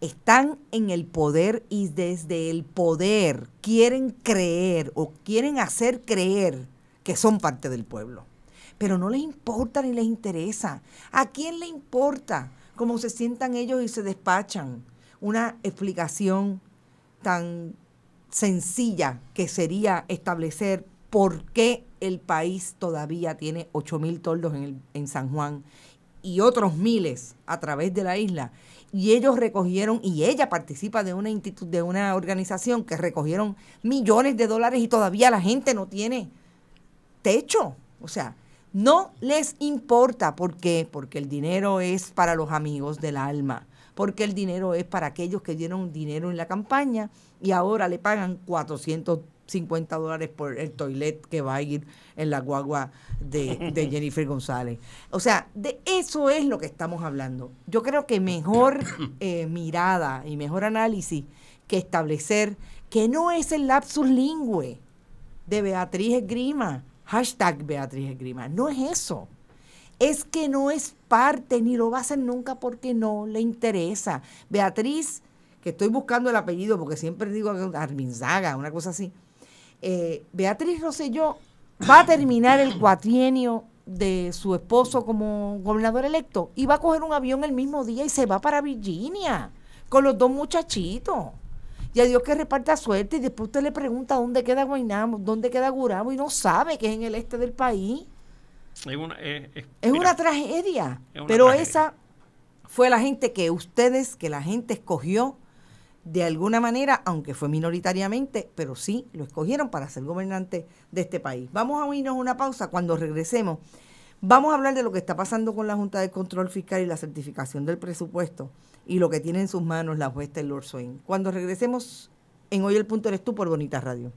Están en el poder y desde el poder quieren creer o quieren hacer creer que son parte del pueblo. Pero no les importa ni les interesa. ¿A quién le importa cómo se sientan ellos y se despachan? Una explicación tan sencilla que sería establecer por qué el país todavía tiene 8.000 toldos en, en San Juan y otros miles a través de la isla. Y ellos recogieron, y ella participa de una, de una organización que recogieron millones de dólares y todavía la gente no tiene techo. O sea, no les importa. ¿Por qué? Porque el dinero es para los amigos del alma. Porque el dinero es para aquellos que dieron dinero en la campaña y ahora le pagan 400 50 dólares por el toilet que va a ir en la guagua de, Jennifer González. O sea, de eso es lo que estamos hablando. Yo creo que mejor eh, mirada y mejor análisis que establecer que no es el lapsus lingüe de Beatriz Esgrima, hashtag Beatriz Esgrima, no es eso. Es que no es parte ni lo va a hacer nunca porque no le interesa. Beatriz, que estoy buscando el apellido porque siempre digo Arminzaga, una cosa así eh, Beatriz Rosselló va a terminar el cuatrienio de su esposo como gobernador electo y va a coger un avión el mismo día y se va para Virginia con los dos muchachitos. Y a Dios que reparta suerte y después usted le pregunta dónde queda Guaynamo, dónde queda Gurabo y no sabe que es en el este del país. Es una, eh, tragedia. pero esa fue la gente que ustedes, que la gente escogió de alguna manera, aunque fue minoritariamente, pero sí lo escogieron para ser gobernante de este país. Vamos a unirnos una pausa cuando regresemos. Vamos a hablar de lo que está pasando con la Junta de Control Fiscal y la certificación del presupuesto y lo que tiene en sus manos la jueza Taylor Swain. Cuando regresemos en Hoy el Punto Eres Tú por Bonita Radio.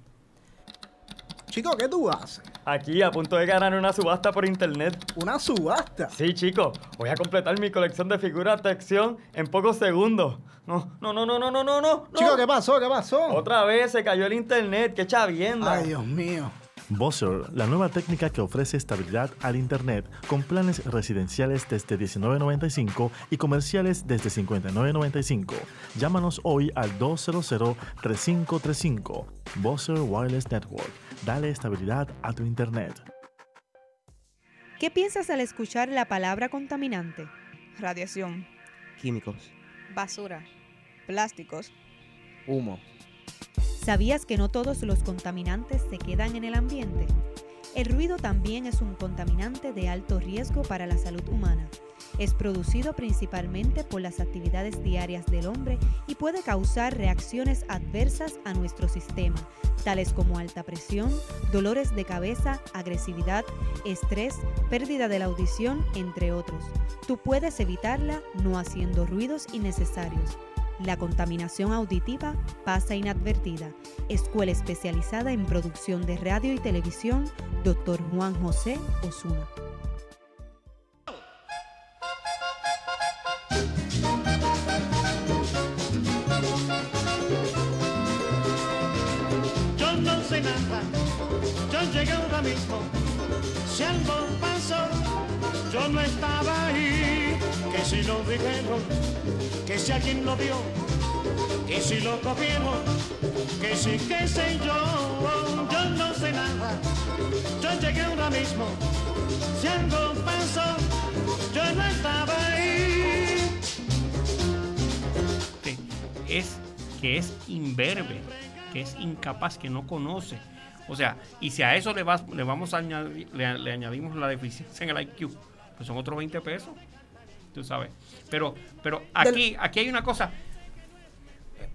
Chico, ¿qué tú haces? Aquí, a punto de ganar una subasta por internet. ¿Una subasta? Sí, chico. Voy a completar mi colección de figuras de acción en pocos segundos. No, no, no, no, no, no, no, Chico, ¿qué pasó? ¿Qué pasó? Otra vez se cayó el internet. Qué chavienda. Ay, Dios mío. Bosser, la nueva técnica que ofrece estabilidad al Internet con planes residenciales desde 19.95 y comerciales desde 59.95. Llámanos hoy al 200-3535. Buzzer Wireless Network. Dale estabilidad a tu Internet. ¿Qué piensas al escuchar la palabra contaminante? Radiación. Químicos. Basura. Plásticos. Humo. ¿Sabías que no todos los contaminantes se quedan en el ambiente? El ruido también es un contaminante de alto riesgo para la salud humana. Es producido principalmente por las actividades diarias del hombre y puede causar reacciones adversas a nuestro sistema, tales como alta presión, dolores de cabeza, agresividad, estrés, pérdida de la audición, entre otros. Tú puedes evitarla no haciendo ruidos innecesarios la contaminación auditiva pasa inadvertida. Escuela especializada en producción de radio y televisión, Dr. Juan José Osuna. Yo no sé nada, yo llegué ahora mismo, si algo pasó, yo no estaba ahí, que si lo dijeron que si alguien lo vio, que si lo copiemos, que si que sé yo, yo no sé nada. Yo llegué ahora mismo, si algo pasó, yo no estaba ahí. es que es imberbe, que es incapaz, que no conoce. O sea, y si a eso le, vamos le añadimos la deficiencia en el IQ, pues son otros 20 pesos tú sabes. Pero, pero aquí, aquí hay una cosa.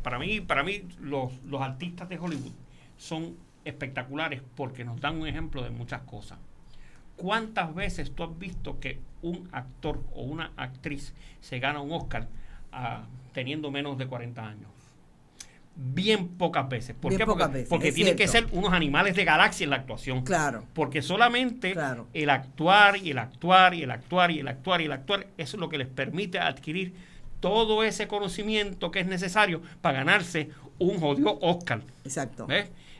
Para mí, para mí los, artistas de Hollywood son espectaculares porque nos dan un ejemplo de muchas cosas. ¿Cuántas veces tú has visto que un actor o una actriz se gana un Oscar ah, teniendo menos de 40 años? bien pocas veces. Porque, porque tienen que ser unos animales de galaxia en la actuación. Claro. Porque solamente el actuar y el actuar y el actuar y el actuar y el actuar, es lo que les permite adquirir todo ese conocimiento que es necesario para ganarse un jodido Oscar. Exacto.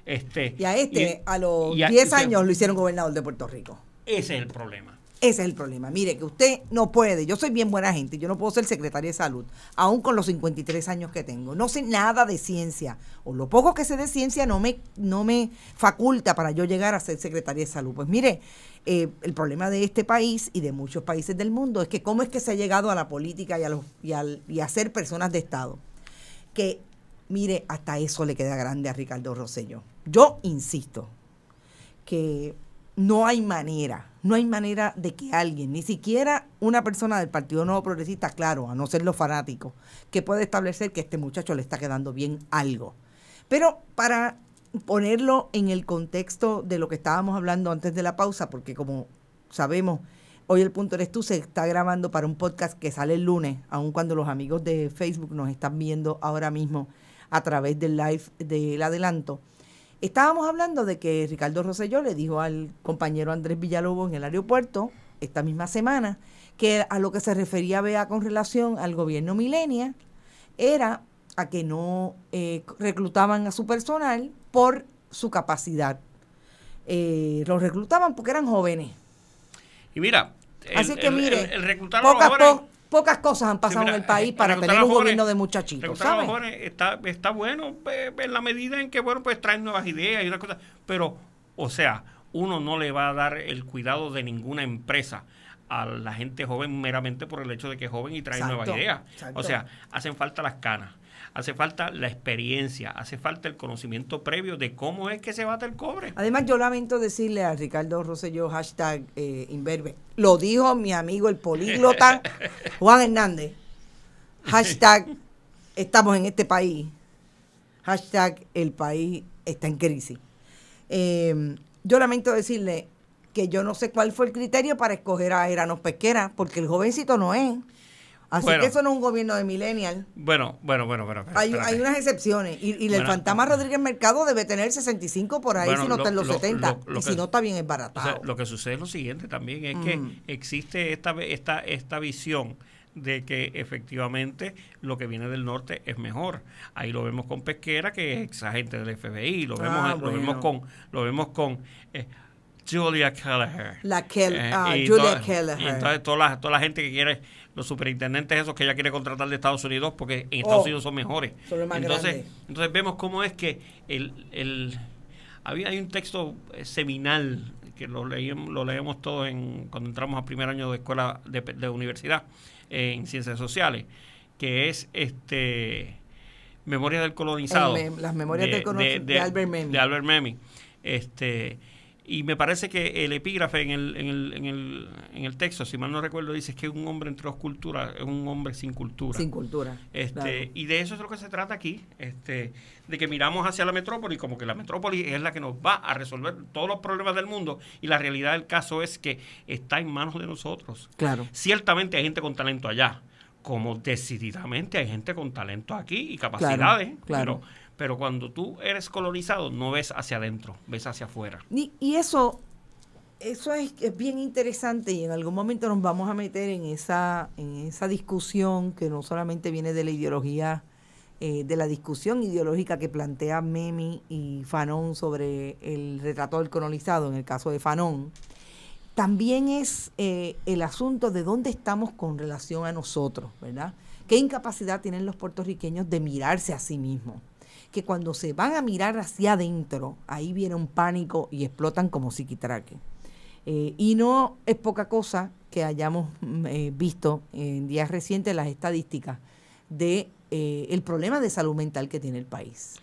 Este, y a este, a los 10 años, lo hicieron gobernador de Puerto Rico. Ese es el problema. Ese es el problema. Mire, que usted no puede. Yo soy bien buena gente. Yo no puedo ser secretaria de salud, aún con los 53 años que tengo. No sé nada de ciencia. O lo poco que sé de ciencia no me, no me faculta para yo llegar a ser secretaria de salud. Pues mire, eh, el problema de este país y de muchos países del mundo es que cómo es que se ha llegado a la política y a, los, y, a ser personas de Estado. Que, mire, hasta eso le queda grande a Ricardo Rosselló. Yo insisto que no hay manera no hay manera de que alguien, ni siquiera una persona del Partido Nuevo Progresista, claro, a no ser los fanáticos, que pueda establecer que este muchacho le está quedando bien algo. Pero para ponerlo en el contexto de lo que estábamos hablando antes de la pausa, porque como sabemos, hoy el punto eres tú se está grabando para un podcast que sale el lunes, aun cuando los amigos de Facebook nos están viendo ahora mismo a través del live del adelanto. Estábamos hablando de que Ricardo Roselló le dijo al compañero Andrés Villalobos en el aeropuerto esta misma semana que a lo que se refería Bea con relación al gobierno milenia era a que no eh, reclutaban a su personal por su capacidad. Eh, los reclutaban porque eran jóvenes. Y mira, el, Así que el, reclutar los jóvenes, pocas cosas han pasado en el país eh, para tener un gobierno de muchachitos. ¿sabes? está, está bueno eh, en la medida en que, bueno, pues traen nuevas ideas y otras cosas. Pero, o sea, uno no le va a dar el cuidado de ninguna empresa a la gente joven meramente por el hecho de que es joven y trae nuevas ideas. O sea, hacen falta las canas, hace falta la experiencia, hace falta el conocimiento previo de cómo es que se bate el cobre. Además, yo lamento decirle a Ricardo Rosselló, hashtag eh, Inverbe, lo dijo mi amigo el políglota Juan Hernández, hashtag estamos en este país, hashtag el país está en crisis. Eh, yo lamento decirle que yo no sé cuál fue el criterio para escoger a Eranos Pesquera, porque el jovencito no es. Así que eso no es un gobierno de millennial. Bueno, bueno, bueno, pero. Hay, hay, unas excepciones. Y, el fantasma ah. Rodríguez Mercado debe tener 65 por ahí, si no está en los 70. y si no está bien es barato. lo que sucede es lo siguiente también, es que mm. existe esta, esta, esta visión de que efectivamente lo que viene del norte es mejor. Ahí lo vemos con Pesquera, que es ex agente del FBI, lo vemos, ah, lo vemos con, lo vemos con eh, Julia Kelleher. La eh, ah, Julia Kelleher. entonces toda la, toda la gente que quiere, los superintendentes esos que ella quiere contratar de Estados Unidos, porque en Estados oh, Unidos son mejores. entonces, entonces vemos cómo es que el, había hay un texto eh, seminal que lo leímos, lo leemos todos en, cuando entramos a primer año de escuela de, universidad en ciencias sociales, que es este Memorias del colonizado. las memorias del colonizado de, Albert Memmi. De Albert Memmi. Este, y me parece que el epígrafe en el, en el, en el, en el texto, si mal no recuerdo, dice es que un hombre entre dos culturas es un hombre sin cultura. Sin cultura. Este, Y de eso es lo que se trata aquí, este, de que miramos hacia la metrópoli como que la metrópoli es la que nos va a resolver todos los problemas del mundo y la realidad del caso es que está en manos de nosotros. Claro. Ciertamente hay gente con talento allá, como decididamente hay gente con talento aquí y capacidades. Claro. Pero cuando tú eres colonizado, no ves hacia adentro, ves hacia afuera. Y, eso, eso es, bien interesante y en algún momento nos vamos a meter en esa, en esa discusión que no solamente viene de la ideología, eh, de la discusión ideológica que plantea Memi y Fanon sobre el retrato del colonizado, en el caso de Fanon, también es eh, el asunto de dónde estamos con relación a nosotros, ¿verdad? ¿Qué incapacidad tienen los puertorriqueños de mirarse a sí mismos? que cuando se van a mirar hacia adentro, ahí viene un pánico y explotan como psiquitraque. Eh, y no es poca cosa que hayamos mm, eh, visto en días recientes las estadísticas de eh, el problema de salud mental que tiene el país.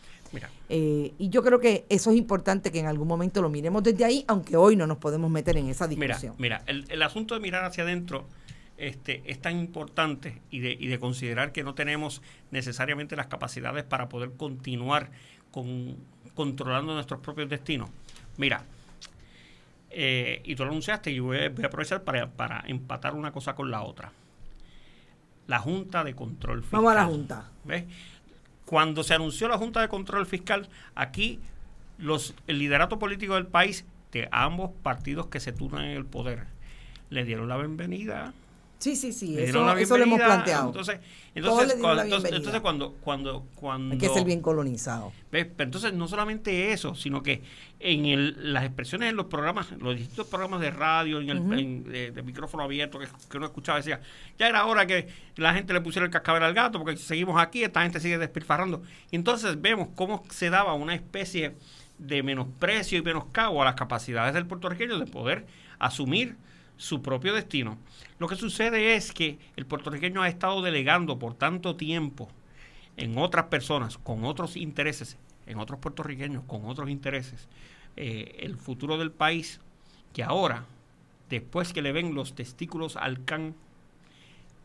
y yo creo que eso es importante que en algún momento lo miremos desde ahí, aunque hoy no nos podemos meter en esa discusión. Mira, el asunto de mirar hacia adentro este, es tan importante y de, considerar que no tenemos necesariamente las capacidades para poder continuar con, controlando nuestros propios destinos. Mira, eh, y tú lo anunciaste, y voy, a aprovechar para, empatar una cosa con la otra. La Junta de Control Fiscal. Vamos a la Junta. Cuando se anunció la Junta de Control Fiscal, aquí los, el liderato político del país, de ambos partidos que se turnan en el poder, le dieron la bienvenida Sí, sí, sí, eso, lo hemos planteado. Entonces, entonces, cuando, cuando, cuando, Hay que ser bien colonizado. Pero entonces, no solamente eso, sino que en el, las expresiones en los programas, los distintos programas de radio, en el de, micrófono abierto que, que, uno escuchaba, decía, ya era hora que la gente le pusiera el cascabel al gato, porque seguimos aquí, esta gente sigue despilfarrando. Y entonces vemos cómo se daba una especie de menosprecio y menoscabo a las capacidades del puertorriqueño de poder asumir su propio destino. Lo que sucede es que el puertorriqueño ha estado delegando por tanto tiempo en otras personas, con otros intereses, en otros puertorriqueños, con otros intereses, eh, el futuro del país, que ahora, después que le ven los testículos al can,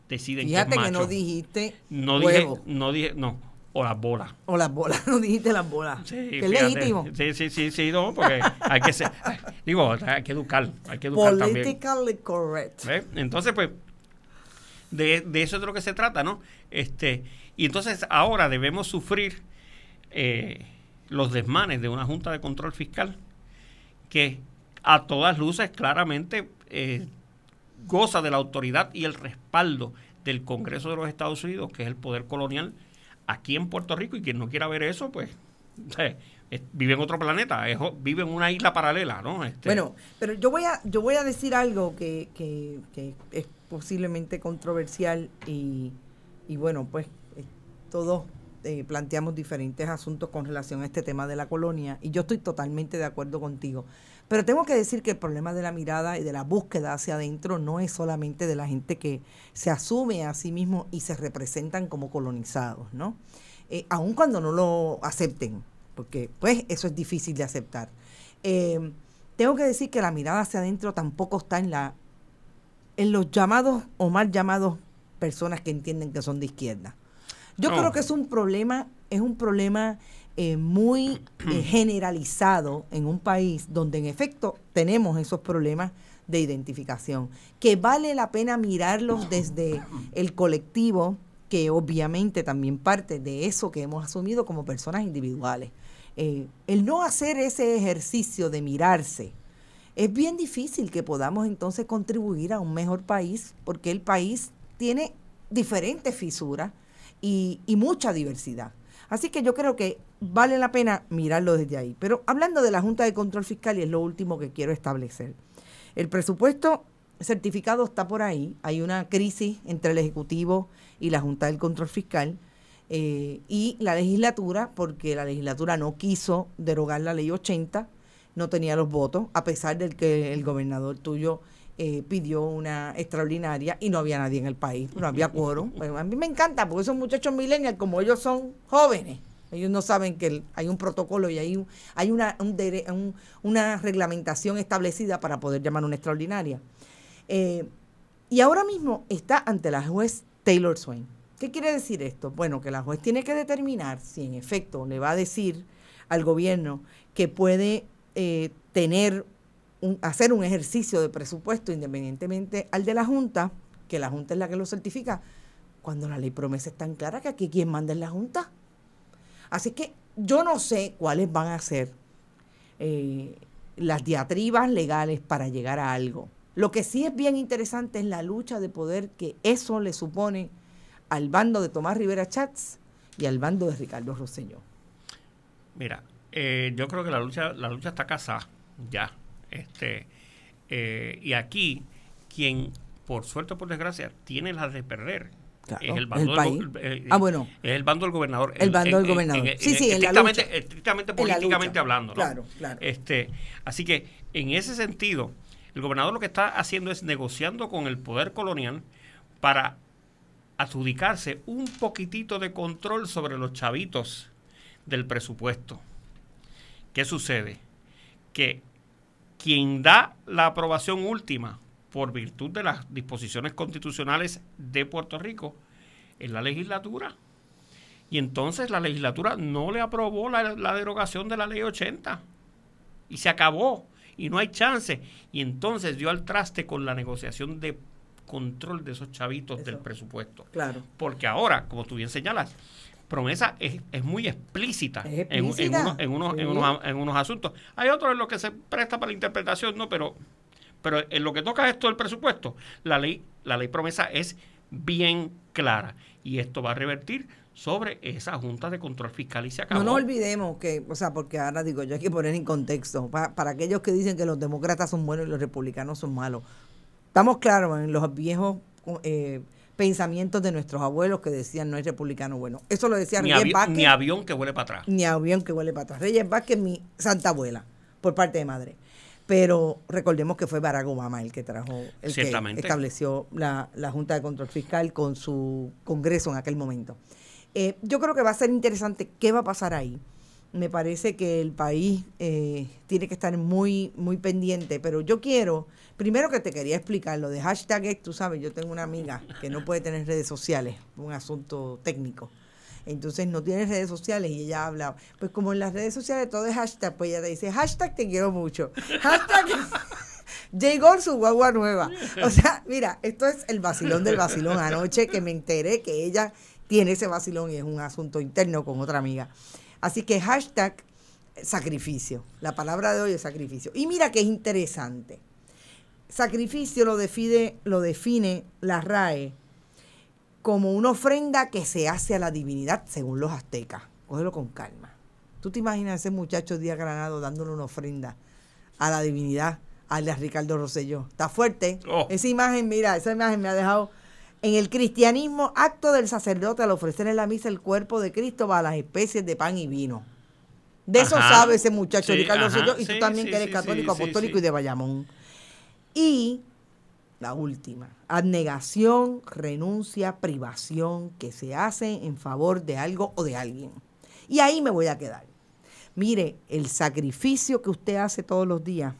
deciden Fíjate que, que no dijiste no Dije, no dije, no o las bolas. O las bolas, no dijiste las bolas. es legítimo. Sí, sí, sí, sí, no, porque hay que ser, digo, hay que educar, hay que educar Politically correct. Entonces, pues, de, de, eso es de lo que se trata, ¿no? Este, y entonces ahora debemos sufrir eh, los desmanes de una Junta de Control Fiscal que a todas luces claramente eh, goza de la autoridad y el respaldo del Congreso de los Estados Unidos, que es el poder colonial aquí en Puerto Rico y quien no quiera ver eso, pues vive en otro planeta, vive en una isla paralela, ¿no? Este, bueno, pero yo voy a, yo voy a decir algo que, que, es posiblemente controversial y, y bueno, pues eh, todos eh, planteamos diferentes asuntos con relación a este tema de la colonia y yo estoy totalmente de acuerdo contigo. Pero tengo que decir que el problema de la mirada y de la búsqueda hacia adentro no es solamente de la gente que se asume a sí mismo y se representan como colonizados, ¿no? Aún eh, aun cuando no lo acepten, porque pues eso es difícil de aceptar. Em, tengo que decir que la mirada hacia adentro tampoco está en la en los llamados o mal llamados personas que entienden que son de izquierda. Yo creo que es un problema, es un problema eh, muy eh, generalizado en un país donde en efecto tenemos esos problemas de identificación, que vale la pena mirarlos desde el colectivo, que obviamente también parte de eso que hemos asumido como personas individuales. Eh, el no hacer ese ejercicio de mirarse, es bien difícil que podamos entonces contribuir a un mejor país, porque el país tiene diferentes fisuras y mucha diversidad. Así que yo creo que vale la pena mirarlo desde ahí. Pero hablando de la Junta de Control Fiscal, y es lo último que quiero establecer, el presupuesto certificado está por ahí, hay una crisis entre el Ejecutivo y la Junta del Control Fiscal. Eh, y la legislatura, porque la legislatura no quiso derogar la ley 80, no tenía los votos, a pesar del que el gobernador tuyo eh, pidió una extraordinaria y no había nadie en el país, no había quórum. Pues, a mí me encanta, porque esos muchachos millennials, como ellos son jóvenes, ellos no saben que hay un protocolo y hay, hay una, reglamentación establecida para poder llamar una extraordinaria. Eh, y ahora mismo está ante la juez Taylor Swain. ¿Qué quiere decir esto? Bueno, que la juez tiene que determinar si en efecto le va a decir al gobierno que puede eh, tener hacer un ejercicio de presupuesto independientemente al de la Junta, que la Junta es la que lo certifica, cuando la ley promesa es tan clara que aquí quien manda en la Junta. Así que yo no sé cuáles van a ser eh, las diatribas legales para llegar a algo. Lo que sí es bien interesante es la lucha de poder que eso le supone al bando de Tomás Rivera Chats y al bando de Ricardo Roseño Mira, eh, yo creo que la lucha, la lucha está casada ya. Este, eh, y aquí, quien por suerte o por desgracia tiene las de perder es el bando, Del, eh, eh, ah, el bando del gobernador. El bando del gobernador. sí, sí, estrictamente, estrictamente políticamente hablando. Este, así que en ese sentido, el gobernador lo que está haciendo es negociando con el poder colonial para adjudicarse un poquitito de control sobre los chavitos del presupuesto. ¿Qué sucede? Que quien da la aprobación última por virtud de las disposiciones constitucionales de Puerto Rico en la legislatura. Y entonces la legislatura no le aprobó la, derogación de la ley 80 y se acabó y no hay chance. Y entonces dio al traste con la negociación de control de esos chavitos del presupuesto. Claro. Porque ahora, como tú bien señalas, promesa es, muy explícita, En, unos, en, unos, en, unos, en unos asuntos. Hay otros en los que se presta para la interpretación, no, pero pero en lo que toca esto del presupuesto, la ley, la ley promesa es bien clara y esto va a revertir sobre esa Junta de Control Fiscal y se acabó. No olvidemos que, o sea, porque ahora digo, yo hay que poner en contexto, para, aquellos que dicen que los demócratas son buenos y los republicanos son malos, estamos claros en los viejos... Eh, pensamientos de nuestros abuelos que decían no hay republicano bueno. Eso lo decía ni Reyes Ni avión que huele para atrás. Ni avión que huele para atrás. Reyes Vázquez, mi santa abuela, por parte de madre pero recordemos que fue Barack Obama el que trajo, el que estableció la, Junta de Control Fiscal con su Congreso en aquel momento. Eh, yo creo que va a ser interesante qué va a pasar ahí. Me parece que el país eh, tiene que estar muy, muy pendiente, pero yo quiero, primero que te quería explicar lo de hashtag, tú sabes, yo tengo una amiga que no puede tener redes sociales, un asunto técnico entonces no tiene redes sociales y ella habla, pues como en las redes sociales todo es hashtag, pues ella te dice, hashtag te quiero mucho, hashtag... llegó su guagua nueva. O sea, mira, esto es el vacilón del vacilón. Anoche que me enteré que ella tiene ese vacilón y es un asunto interno con otra amiga. Así que hashtag sacrificio. La palabra de hoy es sacrificio. Y mira que es interesante. Sacrificio lo define, lo define la RAE como una ofrenda que se hace a la divinidad, según los aztecas. Cógelo con calma. ¿Tú te imaginas a ese muchacho Díaz Granado dándole una ofrenda a la divinidad, a Ricardo Rosselló? Está fuerte. Oh. Esa imagen, mira, esa imagen me ha dejado. En el cristianismo, acto del sacerdote al ofrecer en la misa el cuerpo de Cristo va a las especies de pan y vino. De eso sabe ese muchacho Ricardo Rosselló, y tú también que eres católico, apostólico y de Bayamón. Y la última, abnegación, renuncia, privación que se hace en favor de algo o de alguien. Y ahí me voy a quedar. Mire, el sacrificio que usted hace todos los días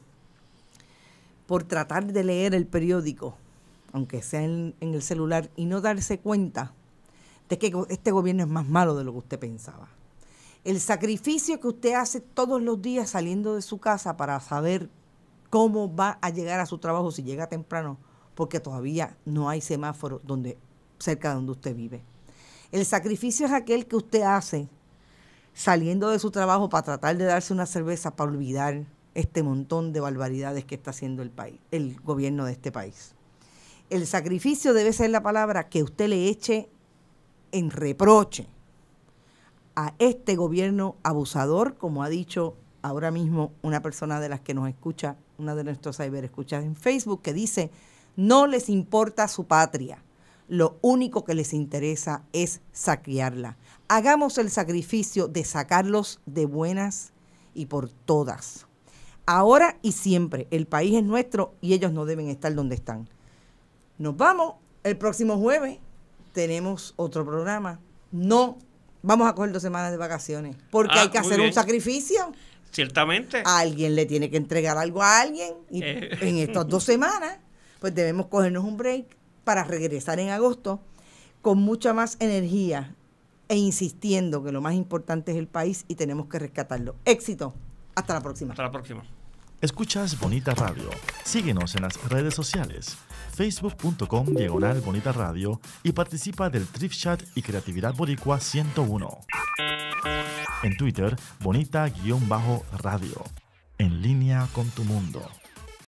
por tratar de leer el periódico, aunque sea en, en el celular, y no darse cuenta de que este gobierno es más malo de lo que usted pensaba. El sacrificio que usted hace todos los días saliendo de su casa para saber cómo va a llegar a su trabajo si llega temprano, porque todavía no hay semáforo donde, cerca de donde usted vive. El sacrificio es aquel que usted hace saliendo de su trabajo para tratar de darse una cerveza para olvidar este montón de barbaridades que está haciendo el país, el gobierno de este país. El sacrificio debe ser la palabra que usted le eche en reproche a este gobierno abusador, como ha dicho ahora mismo una persona de las que nos escucha, una de nuestros cyberescuchas en Facebook, que dice, no les importa su patria, lo único que les interesa es saquearla. Hagamos el sacrificio de sacarlos de buenas y por todas. Ahora y siempre, el país es nuestro y ellos no deben estar donde están. Nos vamos el próximo jueves. Tenemos otro programa. No vamos a coger dos semanas de vacaciones porque ah, hay que hacer un sacrificio. Ciertamente. Alguien le tiene que entregar algo a alguien y eh. en estas dos semanas, pues debemos cogernos un break para regresar en agosto con mucha más energía e insistiendo que lo más importante es el país y tenemos que rescatarlo. Éxito. Hasta la próxima. Hasta la próxima. Escuchas Bonita Radio. Síguenos en las redes sociales facebook.com diagonal bonita radio y participa del Trip y Creatividad Boricua 101. En Twitter, bonita-radio. En línea con tu mundo.